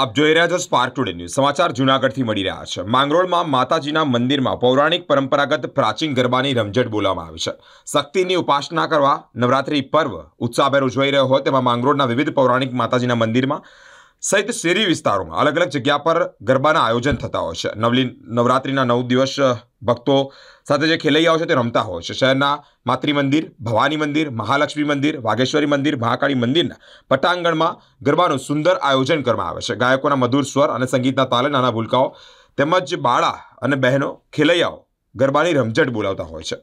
આપ જોઈ રહ્યા છો સ્પાર્ક ટુડે ન્યૂઝ સમાચાર જુનાગઢથી મળી રહ્યા છે માંગરોળમાં માતાજીના મંદિરમાં પૌરાણિક પરંપરાગત પ્રાચીન ગરબાની રમઝટ બોલાવવામાં આવી છે શક્તિની ઉપાસના કરવા નવરાત્રિ પર્વ ઉત્સાહભેર ઉજવાઈ રહ્યો હોય તેમાં માંગરોળના વિવિધ પૌરાણિક માતાજીના મંદિરમાં સહિત શેરી વિસ્તારોમાં અલગ અલગ જગ્યા પર ગરબાના આયોજન થતા હોય છે નવલી નવરાત્રિના નવ દિવસ ભક્તો સાથે જે ખેલૈયાઓ છે તે રમતા હોય છે શહેરના માતૃ મંદિર ભવાની મંદિર મહાલક્ષ્મી મંદિર વાઘેશ્વરી મંદિર મહાકાળી મંદિરના પટાંગણમાં ગરબાનું સુંદર આયોજન કરવામાં આવે છે ગાયકોના મધુર સ્વર અને સંગીતના તાલે નાના ભૂલકાઓ તેમજ બાળા અને બહેનો ખેલૈયાઓ ગરબાની રમઝટ બોલાવતા હોય છે